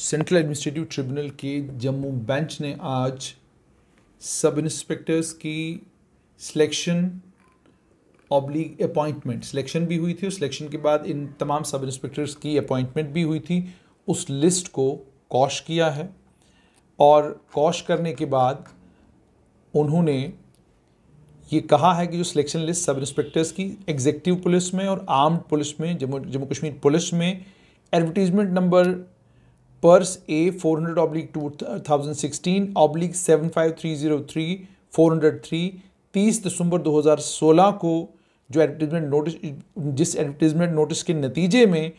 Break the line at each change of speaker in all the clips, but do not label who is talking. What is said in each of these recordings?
central administrative tribunal के Jammu bench ने आज सब इंस्पेक्टर्स की सिलेक्शन ऑब्लिक अपॉइंटमेंट सिलेक्शन भी हुई थी उस सिलेक्शन के बाद इन तमाम सब इंस्पेक्टर्स की अपॉइंटमेंट भी हुई थी उस लिस्ट को कॉश किया है और कॉश करने के बाद उन्होंने ये कहा है कि जो सिलेक्शन लिस्ट सब इंस्पेक्टर्स की एग्जेक्टिव पुलिस में और आर्म्ड पुलिस में जम्मू जम्मू कश्मीर पुलिस में एडवर्टीजमेंट नंबर पर्स A four hundred oblique two thousand sixteen oblique seven five three zero three four hundred three तीस दिसंबर दो हज़ार सोलह को जो एडवर्टीजमेंट नोटिस जिस एडवर्टीजमेंट नोटिस के नतीजे में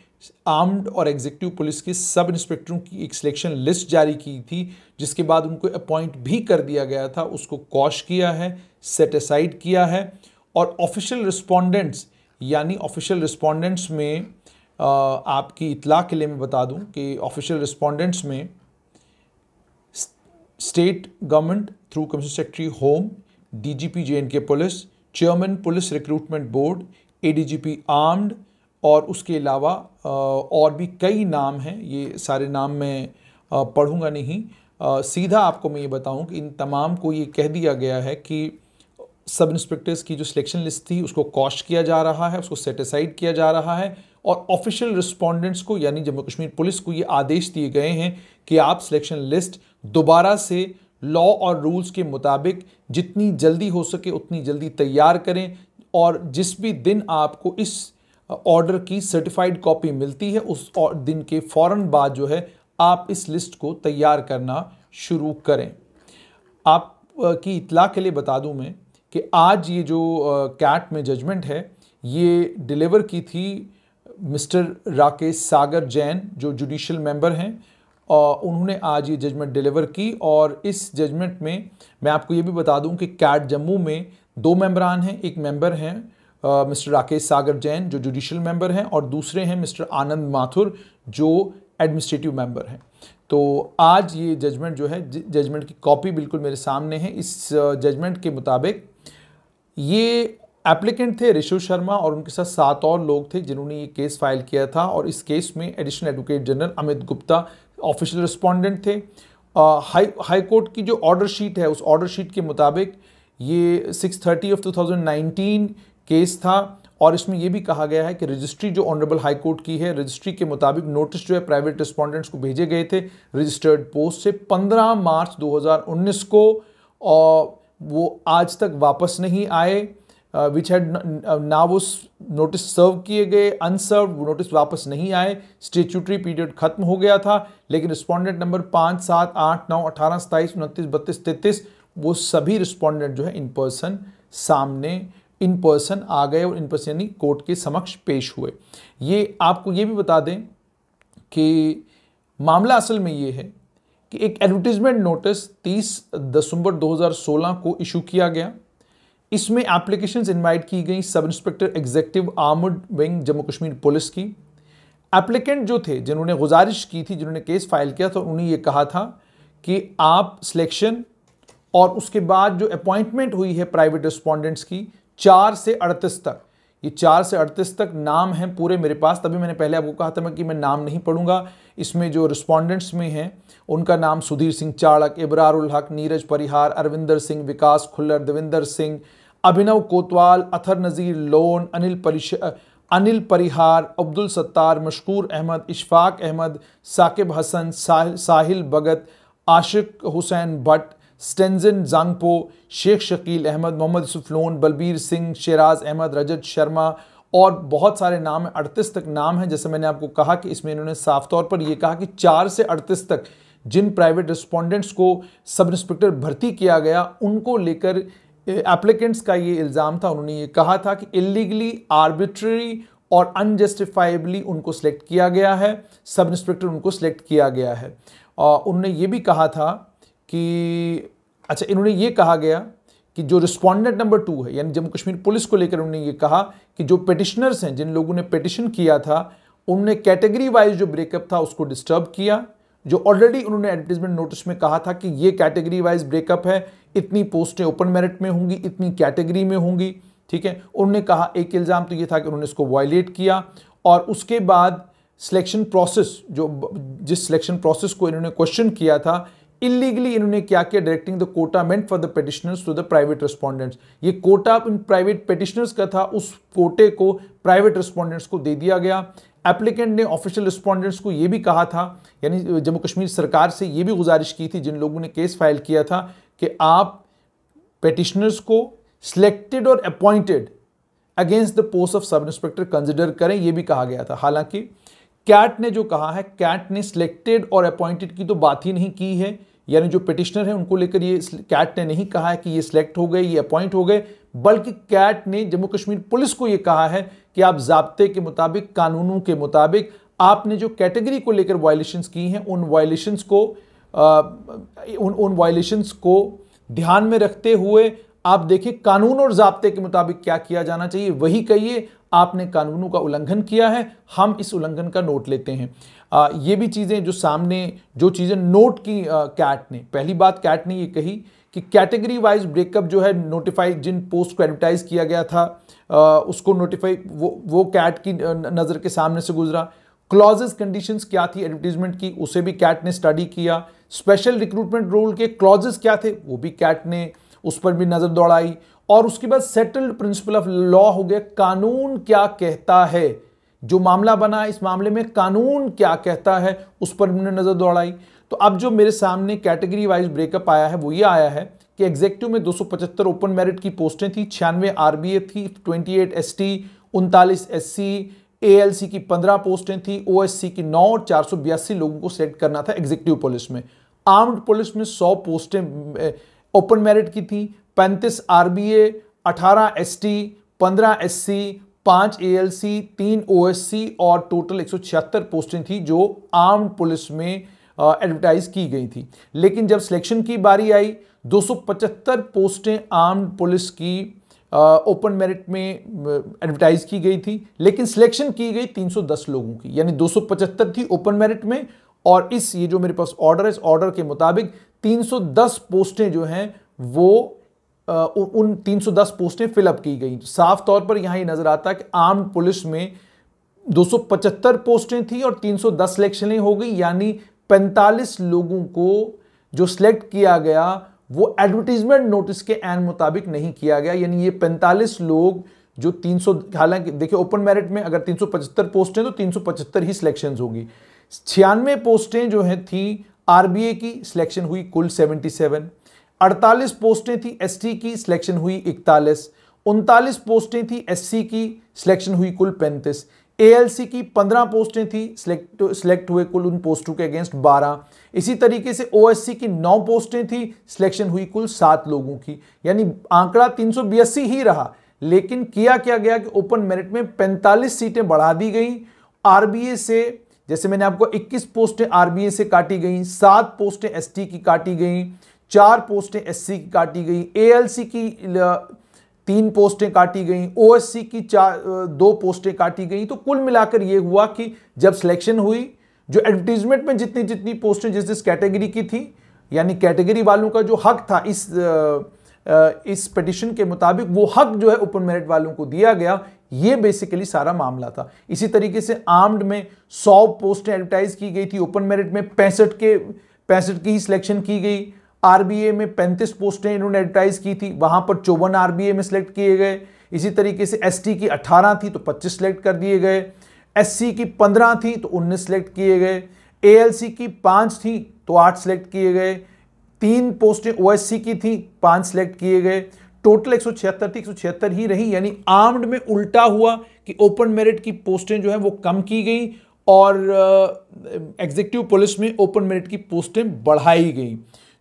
आर्म्ड और एग्जीक्यूटिव पुलिस के सब इंस्पेक्टरों की एक सिलेक्शन लिस्ट जारी की थी जिसके बाद उनको अपॉइंट भी कर दिया गया था उसको कॉश किया है सेटिसाइड किया है और ऑफिशियल रिस्पोंडेंट्स यानी ऑफिशियल रिस्पोंडेंट्स में आपकी इतला के लिए मैं बता दूं कि ऑफिशियल रिस्पोंडेंट्स में state government through commissioner secretary home DGP J and K police chairman police recruitment board ADGP armed और उसके अलावा और भी कई नाम हैं ये सारे नाम मैं पढ़ूंगा नहीं सीधा आपको मैं ये बताऊं कि इन तमाम को ये कह दिया गया है कि सब इंस्पेक्टर्स की जो सिलेक्शन लिस्ट थी उसको कॉश किया जा रहा है उसको सेटिसाइड किया जा रहा है और ऑफिशियल रिस्पोंडेंट्स को यानी जम्मू कश्मीर पुलिस को ये आदेश दिए गए हैं कि आप सिलेक्शन लिस्ट दोबारा से लॉ और रूल्स के मुताबिक जितनी जल्दी हो सके उतनी जल्दी तैयार करें और जिस भी दिन आपको इस ऑर्डर की सर्टिफाइड कॉपी मिलती है उस दिन के फ़ौर बाद जो है आप इस लिस्ट को तैयार करना शुरू करें आप की इतला के लिए बता दूं मैं कि आज ये जो कैट में जजमेंट है ये डिलीवर की थी मिस्टर राकेश सागर जैन जो जुडिशल मेंबर हैं और उन्होंने आज ये जजमेंट डिलीवर की और इस जजमेंट में मैं आपको ये भी बता दूं कि कैट जम्मू में दो मेंबरान हैं एक मेंबर हैं मिस्टर राकेश सागर जैन जो जुडिशल मेंबर हैं और दूसरे हैं मिस्टर आनंद माथुर जो एडमिनिस्ट्रेटिव मेंबर हैं तो आज ये जजमेंट जो है जजमेंट की कॉपी बिल्कुल मेरे सामने है इस जजमेंट के मुताबिक ये एप्लीकेंट थे ऋषु शर्मा और उनके साथ सात और लोग थे जिन्होंने ये केस फाइल किया था और इस केस में additional advocate general Amit Gupta official respondent थे हाई हाई कोर्ट की जो ऑर्डर शीट है उस ऑर्डर शीट के मुताबिक ये 630 ऑफ 2019 केस था और इसमें यह भी कहा गया है कि रजिस्ट्री जो ऑनरेबल हाई कोर्ट की है रजिस्ट्री के मुताबिक नोटिस जो है प्राइवेट रिस्पॉन्डेंट्स को भेजे गए थे रजिस्टर्ड पोस्ट से 15 मार्च 2019 को और वो आज तक वापस नहीं आए विच हैड ना वो नोटिस सर्व किए गए अनसर्व नोटिस वापस नहीं आए स्टेचुटरी पीरियड खत्म हो गया था लेकिन रिस्पॉन्डेंट नंबर पाँच सात आठ नौ अठारह सताईस उनतीस बत्तीस तैंतीस वो सभी रिस्पॉन्डेंट जो है इन पर्सन सामने इन पर्सन आ गए और इन पर्सन यानी कोर्ट के समक्ष पेश हुए ये आपको ये भी बता दें कि मामला असल में ये है कि एक एडवर्टीजमेंट नोटिस 30 दिसंबर 2016 को इशू किया गया इसमें एप्लीकेशंस इनवाइट की गई sub inspector executive armed wing Jammu Kashmir police की एप्लीकेंट जो थे जिन्होंने गुजारिश की थी जिन्होंने केस फाइल किया था उन्हें ये कहा था कि आप सिलेक्शन और उसके बाद जो अपॉइंटमेंट हुई है प्राइवेट रिस्पॉन्डेंट्स की चार से अड़तीस तक ये चार से अड़तीस तक नाम हैं पूरे मेरे पास तभी मैंने पहले आपको कहा था मैं कि मैं नाम नहीं पढ़ूंगा इसमें जो रिस्पॉन्डेंट्स में हैं उनका नाम सुधीर सिंह चाड़क इबरारुल हक नीरज परिहार अरविंदर सिंह विकास खुल्लर देविंदर सिंह अभिनव कोतवाल अथर नज़ीर लोन अनिल परिश अनिल परिहार अब्दुल सत्तार मशकूर अहमद इशफाक अहमद साकिब हसन साहिल, साहिल भगत आशिक हुसैन भट्ट स्टेंजन जांगपो शेख शकील अहमद मोहम्मद सुफलोन बलबीर सिंह शराज अहमद रजत शर्मा और बहुत सारे नाम हैं अड़तीस तक नाम हैं जैसे मैंने आपको कहा कि इसमें इन्होंने साफ तौर पर यह कहा कि चार से अड़तीस तक जिन प्राइवेट रिस्पॉन्डेंट्स को सब इंस्पेक्टर भर्ती किया गया उनको लेकर एप्लीकेंट्स का ये इल्ज़ाम था उन्होंने ये कहा था कि इलीगली आर्बिट्री और अनजस्टिफाइबली उनको सिलेक्ट किया गया है सब इंस्पेक्टर उनको सिलेक्ट किया गया है और उन्होंने ये भी कहा था कि अच्छा इन्होंने ये कहा गया कि जो रिस्पॉन्डेंट नंबर टू है यानी जम्मू कश्मीर पुलिस को लेकर उन्होंने ये कहा कि जो पटिशनर्स हैं जिन लोगों ने पटिशन किया था उनने कैटेगरी वाइज जो ब्रेकअप था उसको डिस्टर्ब किया जो ऑलरेडी उन्होंने एडवर्टीजमेंट नोटिस में कहा था कि ये कैटेगरी वाइज ब्रेकअप है इतनी पोस्टें ओपन मेरिट में होंगी इतनी कैटेगरी में होंगी ठीक है उन्होंने कहा एक इल्ज़ाम तो ये था कि उन्होंने इसको वायलेट किया और उसके बाद सिलेक्शन प्रोसेस जो जिस सिलेक्शन प्रोसेस को इन्होंने क्वेश्चन किया था इलीगली इन्होंने क्या किया directing the quota meant for the petitioners to the private respondents ये कोटा उन प्राइवेट पेटिशनर्स का था उस कोटे को प्राइवेट रिस्पोंडेंट्स को दे दिया गया एप्लीकेंट ने ऑफिशियल रिस्पोंडेंट्स को ये भी कहा था यानी जम्मू कश्मीर सरकार से ये भी गुजारिश की थी जिन लोगों ने केस फाइल किया था कि आप पेटिशनर्स को सिलेक्टेड और appointed against the post of sub inspector consider करें यह भी कहा गया था हालांकि कैट ने जो कहा है कैट ने सिलेक्टेड और अपॉइंटेड की तो बात ही नहीं की है यानी जो पिटिशनर है उनको लेकर ये कैट ने नहीं कहा है कि ये सिलेक्ट हो गए ये अपॉइंट हो गए बल्कि कैट ने जम्मू कश्मीर पुलिस को ये कहा है कि आप जबते के मुताबिक कानूनों के मुताबिक आपने जो कैटेगरी को लेकर वायलेशंस की हैं उन वायलेशंस को उन उन वायलेशंस को ध्यान में रखते हुए आप देखें कानून और जबते के मुताबिक क्या किया जाना चाहिए वही कहिए आपने कानूनों का उल्लंघन किया है हम इस उल्लंघन का नोट लेते हैं आ, ये भी चीज़ें जो सामने जो चीज़ें नोट की आ, कैट ने पहली बात कैट ने ये कही कि कैटेगरी वाइज ब्रेकअप जो है नोटिफाई जिन पोस्ट को एडवर्टाइज़ किया गया था आ, उसको नोटिफाई वो वो कैट की नज़र के सामने से गुजरा क्लॉजेज कंडीशंस क्या थी एडवर्टीजमेंट की उसे भी कैट ने स्टडी किया स्पेशल रिक्रूटमेंट रूल के क्लॉजेस क्या थे वो भी कैट ने उस पर भी नज़र दौड़ाई और उसके बाद सेटल्ड प्रिंसिपल ऑफ लॉ हो गया कानून क्या कहता है जो मामला बना इस मामले में कानून क्या कहता है उस पर हमने नज़र दौड़ाई तो अब जो मेरे सामने कैटेगरी वाइज ब्रेकअप आया है वो ये आया है कि एग्जेक्टिव में 275 ओपन मेरिट की पोस्टें थी छियानवे आर थी 28 एस टी उनतालीस एस सी की 15 पोस्टें थी ओ की नौ और चार लोगों को सेट करना था एग्जीक्यूटिव पुलिस में आर्म्ड पुलिस में 100 पोस्टें ओपन मेरिट की थी 35 RBA 18 ST 15 SC 5 ALC 3 OSC और टोटल एक पोस्टें थी जो आर्म्ड पुलिस में एडवर्टाइज की गई थी लेकिन जब सिलेक्शन की बारी आई 275 पोस्टें आर्म्ड पुलिस की ओपन मेरिट में एडवर्टाइज की गई थी लेकिन सिलेक्शन की गई 310 लोगों की यानी 275 थी ओपन मेरिट में और इस ये जो मेरे पास ऑर्डर है इस ऑर्डर के मुताबिक 310 पोस्टें जो हैं वो आ, उन 310 पोस्टें फिलअप की गई साफ तौर पर यहाँ ये नज़र आता है कि आर्म पुलिस में 275 पोस्टें थी और 310 सिलेक्शनें हो गई यानी 45 लोगों को जो सिलेक्ट किया गया वो एडवर्टीजमेंट नोटिस के एन मुताबिक नहीं किया गया यानी ये 45 लोग जो 300 हालांकि देखिए ओपन मेरिट में अगर 375 पोस्ट हैं तो 375 ही सिलेक्शंस होगी छियानवे पोस्टें जो हैं थी आरबीए की सिलेक्शन हुई कुल 77 48 पोस्टें थी एसटी की सिलेक्शन हुई इकतालीस उनतालीस पोस्टें थी एससी की सिलेक्शन हुई कुल पैंतीस एएलसी की 15 पोस्टें थी सिलेक्ट सिलेक्ट हुए कुल उन पोस्टों के अगेंस्ट 12 इसी तरीके से ओएससी की 9 पोस्टें थी सिलेक्शन हुई कुल सात लोगों की यानी आंकड़ा तीन ही रहा लेकिन किया क्या गया कि ओपन मेरिट में 45 सीटें बढ़ा दी गई आरबीए से जैसे मैंने आपको 21 पोस्टें आरबीए से काटी गई सात पोस्टें एसटी की काटी गई चार पोस्टें एससी की काटी गई एएलसी की तीन पोस्टें काटी गई ओएससी की चार दो पोस्टें काटी गई तो कुल मिलाकर यह हुआ कि जब सिलेक्शन हुई जो एडवर्टीजमेंट में जितनी जितनी पोस्टें जिस जिस कैटेगरी की थी यानी कैटेगरी वालों का जो हक था इस इस पटिशन के मुताबिक वो हक जो है ओपन मेरिट वालों को दिया गया ये बेसिकली सारा मामला था इसी तरीके से आर्म्ड में सौ पोस्टें एडवर्टाइज की गई थी ओपन मेरिट में पैंसठ के पैंसठ की ही सिलेक्शन की गई आरबीए में पैंतीस पोस्टें इन्होंने एडवर्टाइज की थी वहां पर चौवन आरबीए में सिलेक्ट किए गए इसी तरीके से एसटी की 18 थी तो 25 सिलेक्ट कर दिए गए एससी की 15 थी तो 19 सिलेक्ट किए गए एएलसी की पाँच थी तो आठ सिलेक्ट किए गए तीन पोस्टें ओएससी की थी पाँच सिलेक्ट किए गए टोटल एक सौ छिहत्तर ही रही यानी आर्म्ड में उल्टा हुआ कि ओपन मेरिट की पोस्टें जो है वो कम की गई और एग्जीक्यूटिव पुलिस में ओपन मेरिट की पोस्टें बढ़ाई गई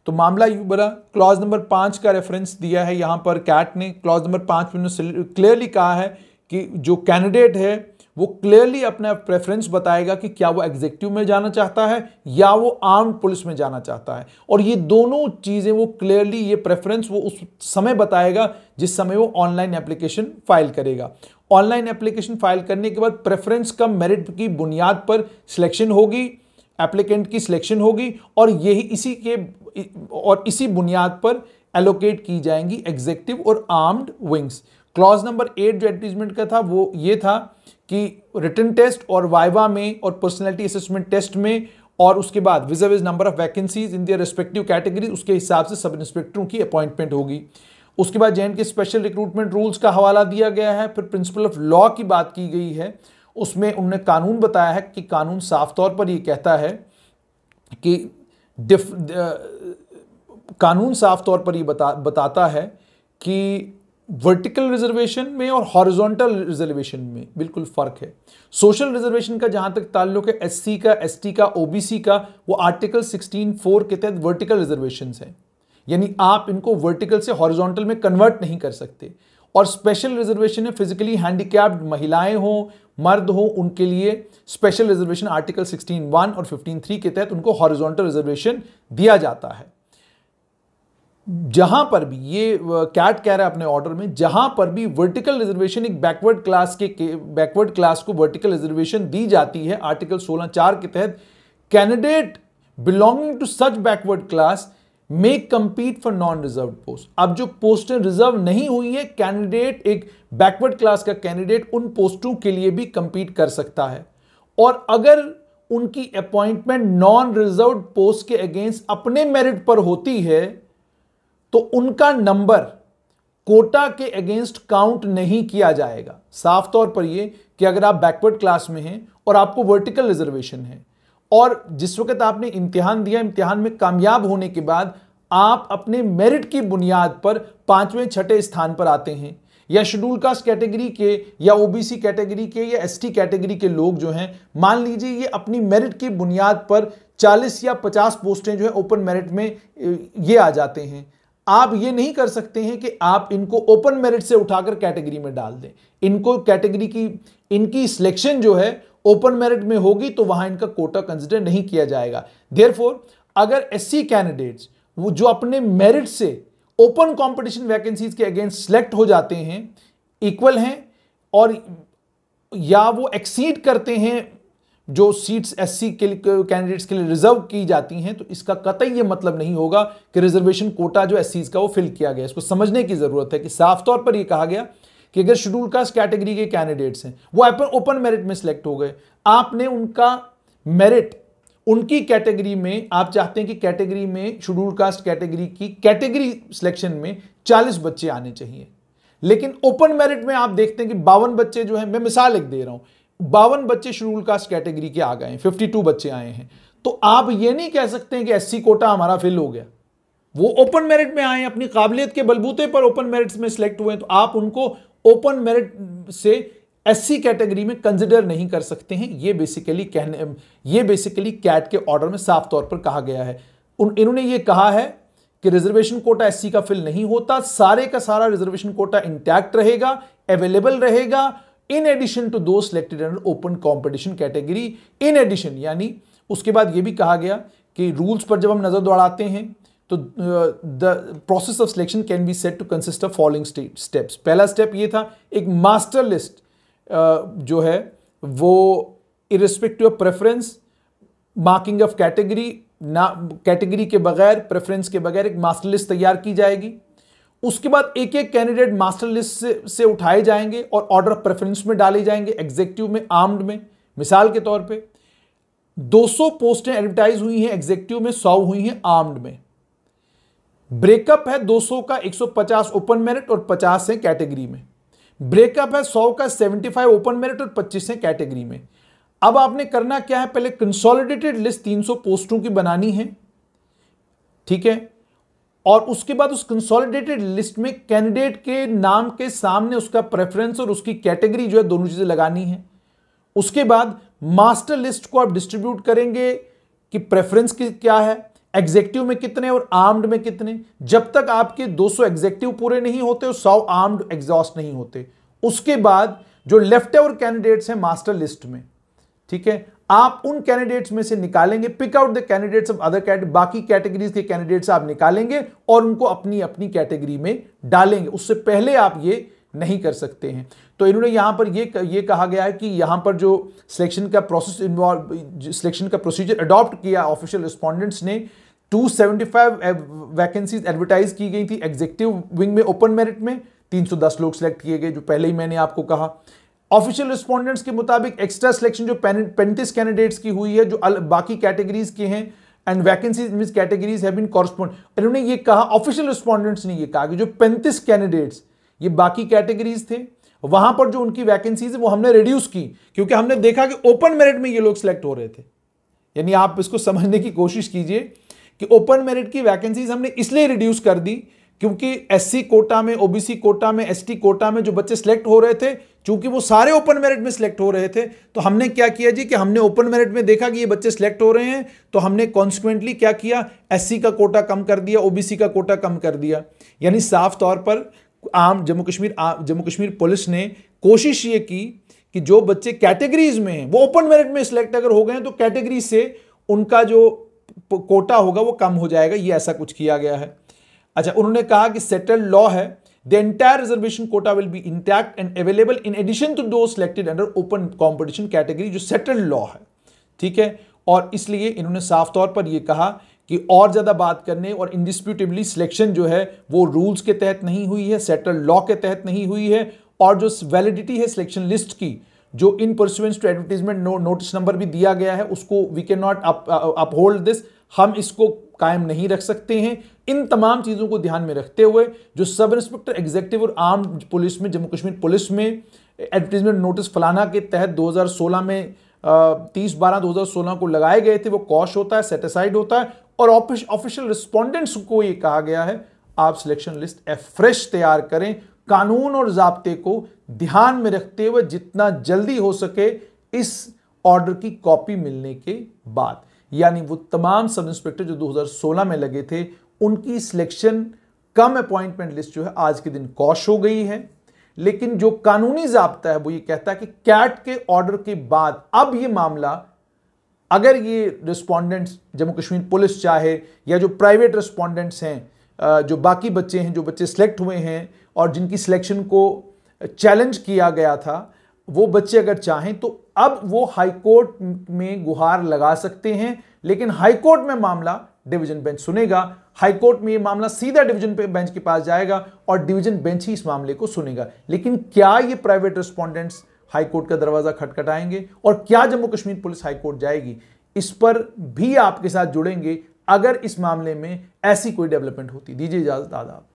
तो मामला यू बना क्लॉज नंबर पाँच का रेफरेंस दिया है यहाँ पर कैट ने क्लॉज नंबर पाँच में क्लियरली कहा है कि जो कैंडिडेट है वो क्लियरली अपना प्रेफरेंस बताएगा कि क्या वो एग्जीक्यूटिव में जाना चाहता है या वो आर्म पुलिस में जाना चाहता है और ये दोनों चीज़ें वो क्लियरली ये प्रेफरेंस वो उस समय बताएगा जिस समय वो ऑनलाइन एप्लीकेशन फाइल करेगा ऑनलाइन एप्लीकेशन फाइल करने के बाद प्रेफरेंस का मेरिट की बुनियाद पर सिलेक्शन होगी एप्लीकेंट की सिलेक्शन होगी और यही इसी के और इसी बुनियाद पर एलोकेट की जाएंगी एग्जेक्टिव और armed wings clause number eight जो एडवर्टीजमेंट का था वो ये था कि रिटर्न टेस्ट और वाइवा में और पर्सनैलिटी असेसमेंट टेस्ट में और उसके बाद reserve is number of vacancies in their respective categories उसके हिसाब से सब इंस्पेक्टरों की अपॉइंटमेंट होगी उसके बाद जे के स्पेशल रिक्रूटमेंट रूल्स का हवाला दिया गया है फिर प्रिंसिपल ऑफ लॉ की बात की गई है उसमें उन्होंने कानून बताया है कि कानून साफ तौर पर ये कहता है कि uh, कानून साफ तौर पर ये बता बताता है कि वर्टिकल रिजर्वेशन में और हॉरिजॉन्टल रिजर्वेशन में बिल्कुल फ़र्क है सोशल रिजर्वेशन का जहां तक ताल्लुक है एससी का एसटी का ओबीसी का वो आर्टिकल 16.4 के तहत वर्टिकल रिजर्वेशन हैं यानी आप इनको वर्टिकल से हॉरिजॉन्टल में कन्वर्ट नहीं कर सकते और स्पेशल रिजर्वेशन है फिजिकली हैंडीकैप्ड महिलाएं हों मर्द हों उनके लिए स्पेशल रिजर्वेशन आर्टिकल वन और थ्री के तहत उनको हॉरिजॉन्टल रिजर्वेशन दिया जाता है जहां पर भी ये कैट कह रहा है अपने ऑर्डर में जहां पर भी वर्टिकल रिजर्वेशन एक बैकवर्ड क्लास के, बैकवर्ड क्लास को वर्टिकल रिजर्वेशन दी जाती है आर्टिकल सोलह चार के तहत candidate belonging to such backward class may compete for non reserve post अब जो पोस्टें रिजर्व नहीं हुई है कैंडिडेट एक बैकवर्ड क्लास का कैंडिडेट उन पोस्टों के लिए भी कंपीट कर सकता है और अगर उनकी अपॉइंटमेंट नॉन रिजर्व पोस्ट के अगेंस्ट अपने मेरिट पर होती है तो उनका नंबर कोटा के अगेंस्ट काउंट नहीं किया जाएगा साफ तौर पर यह कि अगर आप बैकवर्ड क्लास में हैं और आपको वर्टिकल रिजर्वेशन है और जिस वक्त आपने इम्तिहान दिया इम्तिहान में कामयाब होने के बाद आप अपने मेरिट की बुनियाद पर पांचवें छठे स्थान पर आते हैं या शेड्यूल कास्ट कैटेगरी के या ओबीसी कैटेगरी के या एसटी कैटेगरी के लोग जो हैं मान लीजिए ये अपनी मेरिट की बुनियाद पर 40 या 50 पोस्टें जो है ओपन मेरिट में ये आ जाते हैं आप ये नहीं कर सकते हैं कि आप इनको ओपन मेरिट से उठाकर कैटेगरी में डाल दें इनको कैटेगरी की इनकी सिलेक्शन जो है ओपन मेरिट में होगी तो वहां इनका कोटा कंसिडर नहीं किया जाएगा देयरफॉर अगर एससी कैंडिडेट्स वो जो अपने मेरिट से ओपन कॉम्पिटिशन वैकेंसीज के अगेंस्ट सिलेक्ट हो जाते हैं इक्वल हैं और या वो एक्सीड करते हैं जो सीट्स एससी के कैंडिडेट्स के लिए रिजर्व की जाती हैं तो इसका कतई ये मतलब नहीं होगा कि रिजर्वेशन कोटा जो एस का वो फिल किया गया इसको समझने की ज़रूरत है कि साफ तौर पर ये कहा गया कि अगर शेड्यूल कास्ट कैटेगरी के कैंडिडेट्स हैं वो ओपन मेरिट में सिलेक्ट हो गए आपने उनका मेरिट उनकी कैटेगरी में आप चाहते हैं कि कैटेगरी में शेड्यूल कास्ट कैटेगरी की कैटेगरी सिलेक्शन में 40 बच्चे आने चाहिए लेकिन ओपन मेरिट में आप देखते हैं कि बावन बच्चे जो है मैं मिसाल एक दे रहा हूं बावन बच्चे शेड्यूल कास्ट कैटेगरी के आ गए हैं फिफ्टी टू बच्चे आए हैं तो आप ये नहीं कह सकते कि एससी कोटा हमारा फिल हो गया वो ओपन मेरिट में आए अपनी काबिलियत के बलबूते पर ओपन मेरिट्स में सिलेक्ट हुए तो आप उनको ओपन मेरिट से एससी कैटेगरी में कंसिडर नहीं कर सकते हैं ये बेसिकली कहने ये बेसिकली कैट के ऑर्डर में साफ तौर पर कहा गया है उन इन्होंने ये कहा है कि रिजर्वेशन कोटा एससी का फिल नहीं होता सारे का सारा रिजर्वेशन कोटा इंटैक्ट रहेगा अवेलेबल रहेगा in addition to those selected under open competition category in addition यानी उसके बाद ये भी कहा गया कि रूल्स पर जब हम नज़र दौड़ाते हैं तो the process of selection can be set to consist of following steps पहला स्टेप ये था एक मास्टर लिस्ट uh, जो है वो irrespective of preference marking of category ना कैटेगरी के बगैर प्रेफरेंस के बगैर एक मास्टर लिस्ट तैयार की जाएगी उसके बाद एक एक कैंडिडेट मास्टर लिस्ट से, से उठाए जाएंगे और ऑर्डर ऑफ प्रेफरेंस में डाले जाएंगे एग्जेक्टिव में आर्म्ड में मिसाल के तौर पे 200 पोस्टें एडवर्टाइज हुई हैं एग्जेक्टिव में 100 हुई हैं आर्म्ड में ब्रेकअप है 200 का 150 ओपन मेरिट और 50 है कैटेगरी में ब्रेकअप है 100 का 75 ओपन मेरिट और 25 है कैटेगरी में अब आपने करना क्या है पहले कंसोलिडेटेड लिस्ट 300 पोस्टों की बनानी है ठीक है और उसके बाद उस कंसोलिडेटेड लिस्ट में कैंडिडेट के नाम के सामने उसका प्रेफरेंस और उसकी कैटेगरी जो है दोनों चीज़ें लगानी है उसके बाद मास्टर लिस्ट को आप डिस्ट्रीब्यूट करेंगे कि प्रेफरेंस क्या है एग्जेक्टिव में कितने और आर्म्ड में कितने जब तक आपके 200 सौ एग्जेक्टिव पूरे नहीं होते और सौ आर्म्ड एग्जॉस्ट नहीं होते उसके बाद जो लेफ्ट ओवर कैंडिडेट्स हैं मास्टर लिस्ट में ठीक है आप उन कैंडिडेट्स में से निकालेंगे pick out the candidates of other cat बाकी कैटेगरीज के कैंडिडेट्स आप निकालेंगे और उनको अपनी अपनी कैटेगरी में डालेंगे उससे पहले आप ये नहीं कर सकते हैं तो इन्होंने यहां पर ये ये कहा गया है कि यहां पर जो सिलेक्शन का प्रोसेस इन्वॉल्व सिलेक्शन का प्रोसीजर अडॉप्ट किया ऑफिशियल रिस्पॉन्डेंट्स ने 275 वैकेंसीज एडवर्टाइज की गई थी एग्जेक्टिव विंग में ओपन मेरिट में 310 लोग सिलेक्ट किए गए जो पहले ही मैंने आपको कहा ऑफिशियल रिस्पॉन्डेंट्स के मुताबिक एक्स्ट्रा सिलेक्शन जो पैंतीस कैंडिडेट्स की हुई है जो बाकी कैटेगरीज के हैं and vacancies mean categories have been correspond इन्होंने ये कहा ऑफिशियल रिस्पॉन्डेंट्स ने ये कहा कि जो पैंतीस कैंडिडेट्स ये बाकी कैटेगरीज थे वहां पर जो उनकी वैकेंसीज है वो हमने रिड्यूस की क्योंकि हमने देखा कि ओपन मेरिट में ये लोग सिलेक्ट हो रहे थे यानी आप इसको समझने की कोशिश कीजिए कि ओपन मेरिट की वैकेंसीज हमने इसलिए रिड्यूस कर दी क्योंकि एससी कोटा में ओबीसी कोटा में एसटी कोटा में जो बच्चे सिलेक्ट हो रहे थे चूंकि वो सारे ओपन मेरिट में सिलेक्ट हो रहे थे तो हमने क्या किया जी कि हमने ओपन मेरिट में देखा कि ये बच्चे सिलेक्ट हो रहे हैं तो हमने कॉन्सिक्वेंटली क्या किया एससी का कोटा कम कर दिया ओबीसी का कोटा कम कर दिया यानी साफ तौर पर आम जम्मू कश्मीर जम्मू कश्मीर पुलिस ने कोशिश ये की कि जो बच्चे कैटेगरीज में हैं वो ओपन मेरिट में सिलेक्ट अगर हो गए तो कैटेगरी से उनका जो कोटा होगा वो कम हो जाएगा ये ऐसा कुछ किया गया है अच्छा उन्होंने कहा कि सेटल्ड लॉ है the entire reservation quota will be intact and available in addition to those selected under open competition category जो सेटल्ड लॉ है ठीक है और इसलिए इन्होंने साफ तौर पर यह कहा कि और ज़्यादा बात करने और इंडिस्प्यूटिवली सिलेक्शन जो है वो रूल्स के तहत नहीं हुई है सेटल लॉ के तहत नहीं हुई है और जो वैलिडिटी है सिलेक्शन लिस्ट की जो in pursuance to advertisement notice number भी दिया गया है उसको we cannot uphold this हम इसको कायम नहीं रख सकते हैं इन तमाम चीज़ों को ध्यान में रखते हुए जो सब इंस्पेक्टर एग्जेक्टिव और आर्म पुलिस में जम्मू कश्मीर पुलिस में एडवर्टीजमेंट नोटिस फलाना के तहत 2016 में तीस बारह 2016 को लगाए गए थे वो कॉश होता है सेटिसाइड होता है और ऑफिशियल रिस्पोंडेंट्स को ये कहा गया है आप सिलेक्शन लिस्ट एफ्रेश तैयार करें कानून और जबते को ध्यान में रखते हुए जितना जल्दी हो सके इस ऑर्डर की कॉपी मिलने के बाद यानी वो तमाम सब इंस्पेक्टर जो 2016 में लगे थे उनकी सिलेक्शन कम अपॉइंटमेंट लिस्ट जो है आज के दिन कौश हो गई है लेकिन जो कानूनी जबता है वो ये कहता है कि कैट के ऑर्डर के बाद अब ये मामला अगर ये रिस्पोंडेंट्स जम्मू कश्मीर पुलिस चाहे या जो प्राइवेट रिस्पोंडेंट्स हैं जो बाकी बच्चे हैं जो बच्चे सिलेक्ट हुए हैं और जिनकी सिलेक्शन को चैलेंज किया गया था वो बच्चे अगर चाहें तो अब वो हाईकोर्ट में गुहार लगा सकते हैं लेकिन हाईकोर्ट में मामला डिवीजन बेंच सुनेगा हाईकोर्ट में ये मामला सीधा डिवीजन बेंच के पास जाएगा और डिवीजन बेंच ही इस मामले को सुनेगा लेकिन क्या ये प्राइवेट रिस्पॉन्डेंट्स हाईकोर्ट का दरवाजा खटखटाएंगे और क्या जम्मू कश्मीर पुलिस हाईकोर्ट जाएगी इस पर भी आपके साथ जुड़ेंगे अगर इस मामले में ऐसी कोई डेवलपमेंट होती दीजिए इजाजत आदाब